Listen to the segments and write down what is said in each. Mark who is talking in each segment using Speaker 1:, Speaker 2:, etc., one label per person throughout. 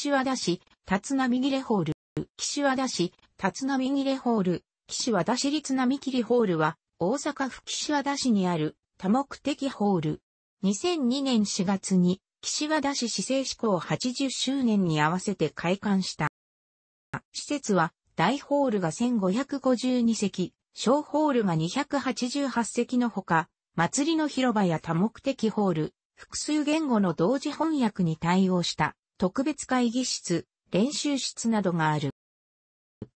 Speaker 1: 岸和田市、立浪切れホール、岸和田市、立浪切れホール、岸和田市立浪切ホールは、大阪府岸和田市にある多目的ホール。2002年4月に、岸和田市市政施行80周年に合わせて開館した。施設は、大ホールが1552席、小ホールが288席のほか、祭りの広場や多目的ホール、複数言語の同時翻訳に対応した特別会議室、練習室などがある。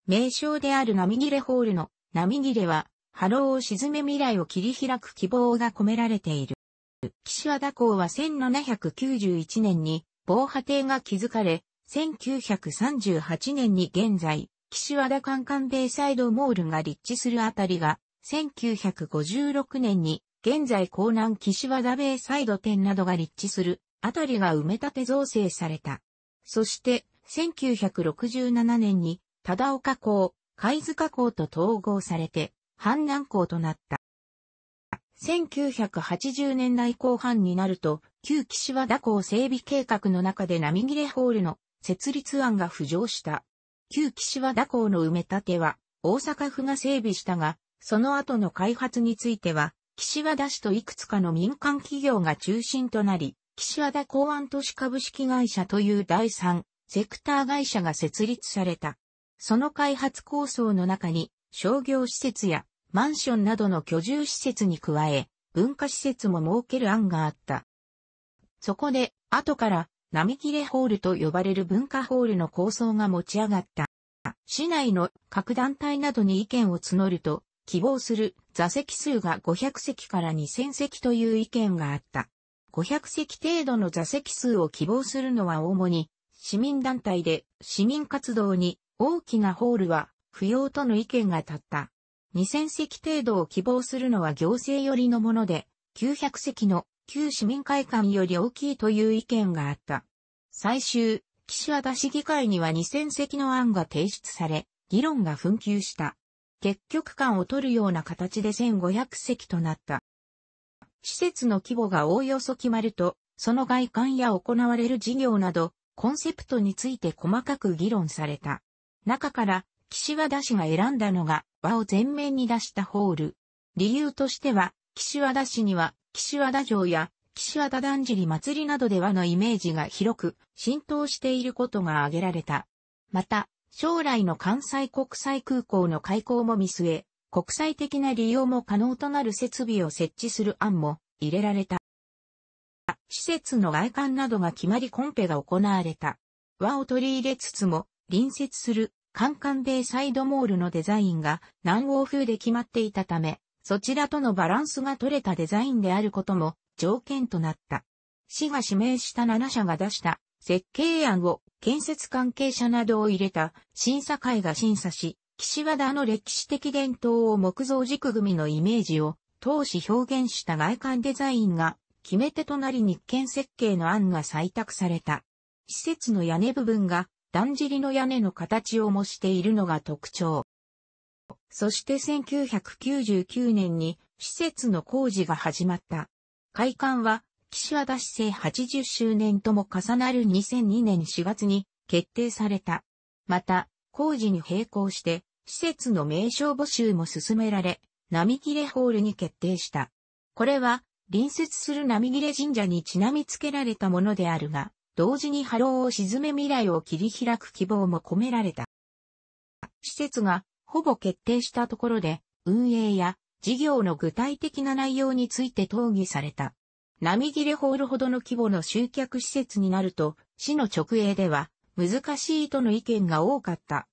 Speaker 1: 名称である波切れホールの波切れは波浪を沈め未来を切り開く希望が込められている。岸和田港は1791年に防波堤が築かれ、1938年に現在、岸和田関間ベイサイドモールが立地するあたりが、1956年に現在港南岸和田ベイサイド店などが立地する辺りが埋め立て造成された。そして、1967年に、忠岡港、貝塚港と統合されて、阪南港となった。1980年代後半になると、旧岸和田港整備計画の中で波切れホールの設立案が浮上した。旧岸和田港の埋め立ては、大阪府が整備したが、その後の開発については、岸和田市といくつかの民間企業が中心となり、岸和田港湾都市株式会社という第三セクター会社が設立された。その開発構想の中に商業施設やマンションなどの居住施設に加え、文化施設も設ける案があった。そこで、後から、並切れホールと呼ばれる文化ホールの構想が持ち上がった。市内の各団体などに意見を募ると、希望する座席数が500席から2000席という意見があった。500席程度の座席数を希望するのは主に市民団体で市民活動に大きなホールは不要との意見が立った。2000席程度を希望するのは行政寄りのもので、900席の旧市民会館より大きいという意見があった。最終、岸和田市議会には2000席の案が提出され、議論が紛糾した。結局間を取るような形で1500席となった。施設の規模がおおよそ決まると、その外観や行われる事業など、コンセプトについて細かく議論された。中から、岸和田市が選んだのが、和を前面に出したホール。理由としては、岸和田市には、岸和田城や、岸和田だんじり祭りなどで和のイメージが広く浸透していることが挙げられた。また、将来の関西国際空港の開港も見据え、国際的な利用も可能となる設備を設置する案も入れられた。施設の外観などが決まりコンペが行われた。和を取り入れつつも、隣接するカンカンベイサイドモールのデザインが南欧風で決まっていたため、そちらとのバランスが取れたデザインであることも条件となった。市が指名した7社が出した設計案を建設関係者などを入れた審査会が審査し、岸和田の歴史的伝統を木造軸組のイメージを当時表現した外観デザインが決め手となり日建設計の案が採択された。施設の屋根部分が、段じりの屋根の形を模しているのが特徴。そして1999年に施設の工事が始まった。開館は、岸和田市政80周年とも重なる2002年4月に決定された。また、工事に並行して、施設の名称募集も進められ、並切れホールに決定した。これは、隣接する並切れ神社にちなみつけられたものであるが、同時に波浪を沈め未来を切り開く希望も込められた。施設がほぼ決定したところで、運営や事業の具体的な内容について討議された。並切れホールほどの規模の集客施設になると、市の直営では難しいとの意見が多かった。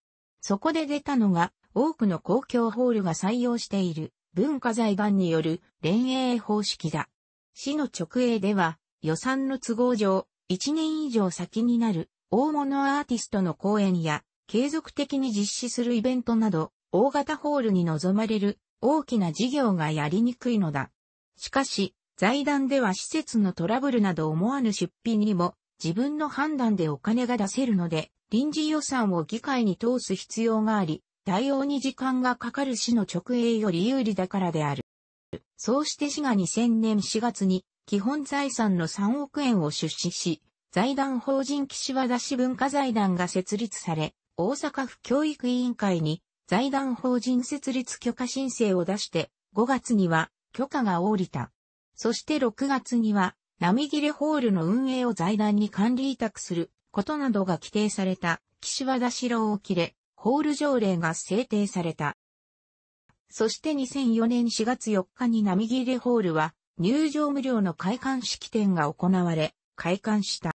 Speaker 1: そこで出たのが、多くの公共ホールが採用している文化財版による連営方式だ。市の直営では、予算の都合上、1年以上先になる大物アーティストの公演や、継続的に実施するイベントなど、大型ホールに望まれる大きな事業がやりにくいのだ。しかし、財団では施設のトラブルなど思わぬ出費にも自分の判断でお金が出せるので、臨時予算を議会に通す必要があり、対応に時間がかかる市の直営より有利だからである。そうして市が2000年4月に基本財産の3億円を出資し、財団法人岸和田市文化財団が設立され、大阪府教育委員会に財団法人設立許可申請を出して、5月には許可が下りた。そして6月には波切れホールの運営を財団に管理委託することなどが規定された岸和田城郎を切れ、ホール条例が制定された。そして2004年4月4日に波切れホールは入場無料の開館式典が行われ、開館した。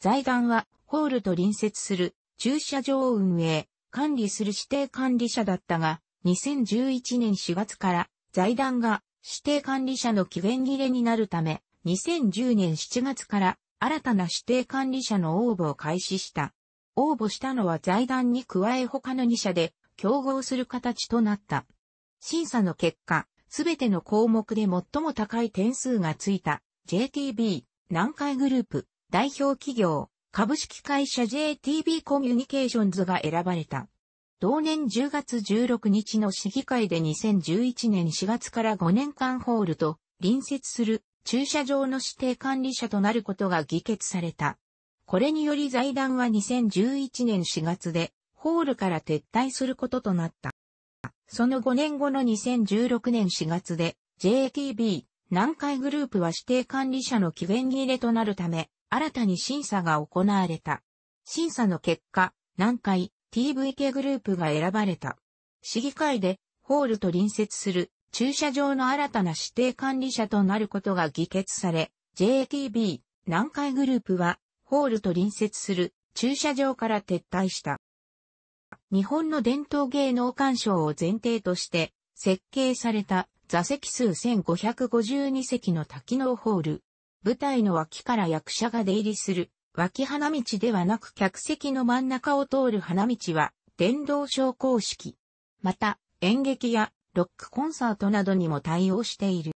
Speaker 1: 財団はホールと隣接する駐車場を運営、管理する指定管理者だったが、2011年4月から財団が指定管理者の期限切れになるため、2010年7月から新たな指定管理者の応募を開始した。応募したのは財団に加え他の2社で競合する形となった。審査の結果、すべての項目で最も高い点数がついた JTB 南海グループ代表企業株式会社 JTB コミュニケーションズが選ばれた。同年10月16日の市議会で2011年4月から5年間ホールと隣接する駐車場の指定管理者となることが議決された。これにより財団は2011年4月で、ホールから撤退することとなった。その5年後の2016年4月で、JTB、南海グループは指定管理者の期限切れとなるため、新たに審査が行われた。審査の結果、南海、TVK グループが選ばれた。市議会で、ホールと隣接する駐車場の新たな指定管理者となることが議決され、JTB 南海グループはホールと隣接する駐車場から撤退した。日本の伝統芸能鑑賞を前提として設計された座席数1552席の多機能ホール。舞台の脇から役者が出入りする脇花道ではなく客席の真ん中を通る花道は電動昇降式。また演劇やロックコンサートなどにも対応している。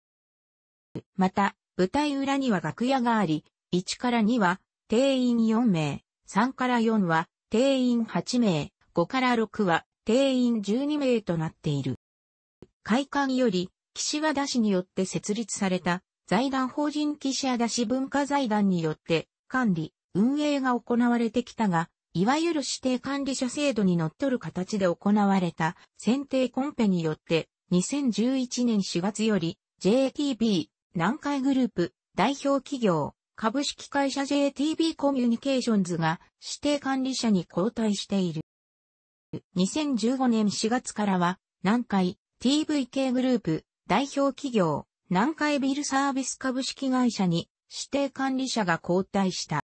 Speaker 1: また、舞台裏には楽屋があり、1から2は定員4名、3から4は定員8名、5から6は定員12名となっている。会館より、岸和田市によって設立された財団法人岸和田市文化財団によって管理、運営が行われてきたが、いわゆる指定管理者制度に則っる形で行われた選定コンペによって、2011年4月より JTB 南海グループ代表企業株式会社 JTB コミュニケーションズが指定管理者に交代している。2015年4月からは南海 TVK グループ代表企業南海ビルサービス株式会社に指定管理者が交代した。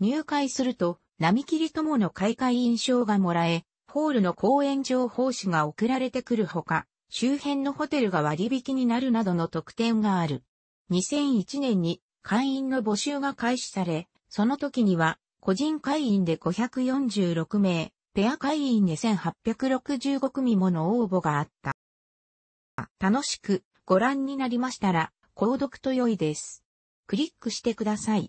Speaker 1: 入会すると並木友の開会印象がもらえ、ホールの公演情報誌が送られてくるほか、周辺のホテルが割引になるなどの特典がある。2001年に会員の募集が開始され、その時には、個人会員で546名、ペア会員で1865組もの応募があった。楽しくご覧になりましたら、購読と良いです。クリックしてください。